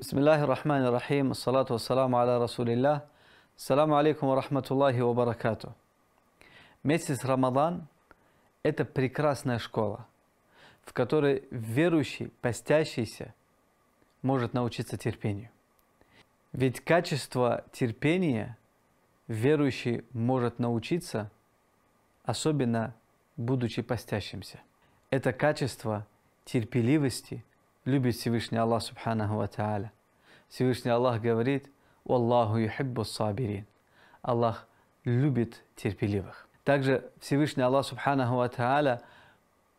بسم الله الرحمن الرحيم الصلاة والسلام على رسول الله السلام عليكم ورحمة الله وبركاته Месяц Рамадан – это прекрасная школа, в которой верующий, постящийся, может научиться терпению. Ведь качество терпения верующий может научиться, особенно будучи постящимся. Это качество терпеливости – любит Всевышний Аллах Субханаху Ва Тааля. Всевышний Аллах говорит, «Валлаху юхиббу сабирин». Аллах любит терпеливых. Также Всевышний Аллах Субханаху Ва Тааля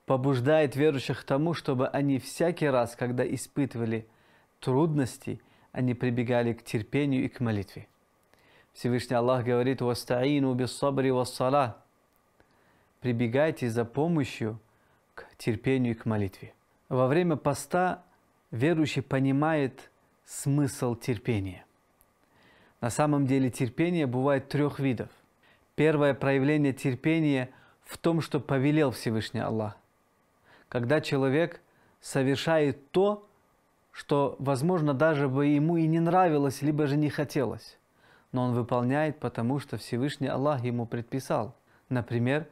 побуждает верующих к тому, чтобы они всякий раз, когда испытывали трудности, они прибегали к терпению и к молитве. Всевышний Аллах говорит «Вастаину без сабри вассала» Прибегайте за помощью к терпению и к молитве во время поста верующий понимает смысл терпения. На самом деле терпение бывает трех видов. Первое проявление терпения в том, что повелел Всевышний Аллах. Когда человек совершает то, что, возможно, даже бы ему и не нравилось, либо же не хотелось. Но он выполняет, потому что Всевышний Аллах ему предписал. Например,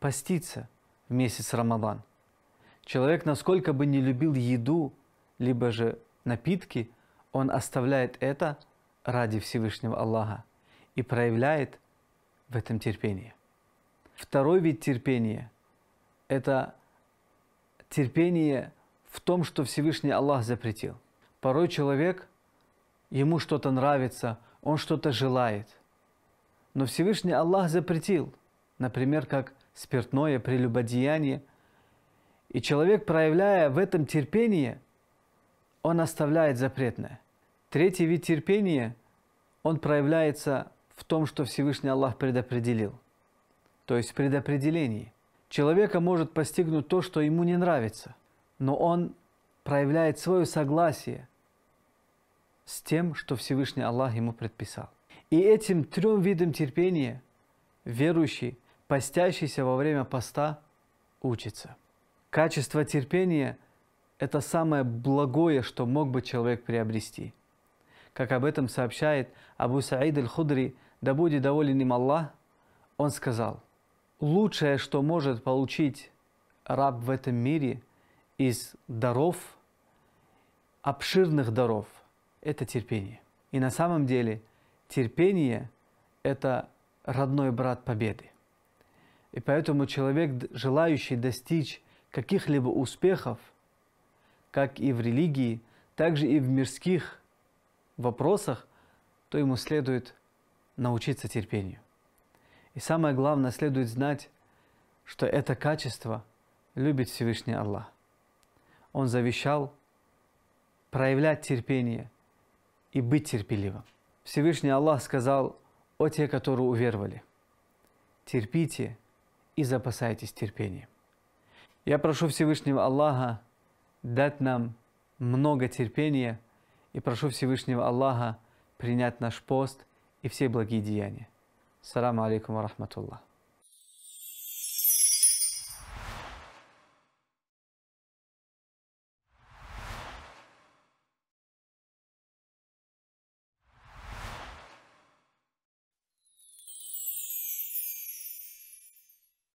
поститься в месяц Рамадан – Человек, насколько бы не любил еду, либо же напитки, он оставляет это ради Всевышнего Аллаха и проявляет в этом терпение. Второй вид терпения – это терпение в том, что Всевышний Аллах запретил. Порой человек, ему что-то нравится, он что-то желает, но Всевышний Аллах запретил, например, как спиртное, прелюбодеяние – и человек, проявляя в этом терпение, он оставляет запретное. Третий вид терпения, он проявляется в том, что Всевышний Аллах предопределил. То есть в предопределении. Человека может постигнуть то, что ему не нравится, но он проявляет свое согласие с тем, что Всевышний Аллах ему предписал. И этим трем видам терпения верующий, постящийся во время поста, учится. Качество терпения – это самое благое, что мог бы человек приобрести. Как об этом сообщает Абу Саид аль-Худри, да будет доволен им Аллах, он сказал, «Лучшее, что может получить раб в этом мире из даров, обширных даров, это терпение». И на самом деле терпение – это родной брат победы. И поэтому человек, желающий достичь каких-либо успехов, как и в религии, также и в мирских вопросах, то ему следует научиться терпению. И самое главное, следует знать, что это качество любит Всевышний Аллах. Он завещал проявлять терпение и быть терпеливым. Всевышний Аллах сказал о те, которые уверовали, терпите и запасайтесь терпением. Я прошу Всевышнего Аллаха дать нам много терпения и прошу Всевышнего Аллаха принять наш пост и все благие деяния. Саламу алейкум ва рахматуллах.